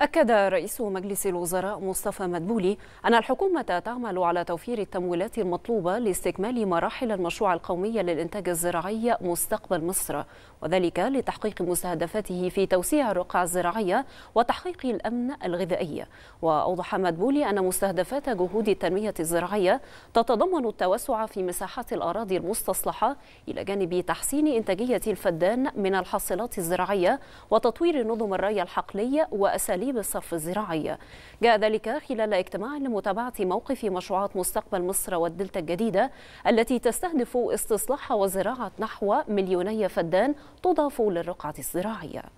أكد رئيس مجلس الوزراء مصطفى مدبولي أن الحكومة تعمل على توفير التمويلات المطلوبة لاستكمال مراحل المشروع القومي للإنتاج الزراعي مستقبل مصر وذلك لتحقيق مستهدفاته في توسيع الرقعة الزراعية وتحقيق الأمن الغذائي وأوضح مدبولي أن مستهدفات جهود التنمية الزراعية تتضمن التوسع في مساحات الأراضي المستصلحة إلى جانب تحسين إنتاجية الفدان من الحصيلات الزراعية وتطوير نظم الري الحقلي وأساليب تعقيب الصف الزراعي جاء ذلك خلال اجتماع لمتابعة موقف مشروعات مستقبل مصر والدلتا الجديدة التي تستهدف استصلاح وزراعة نحو مليوني فدان تضاف للرقعة الزراعية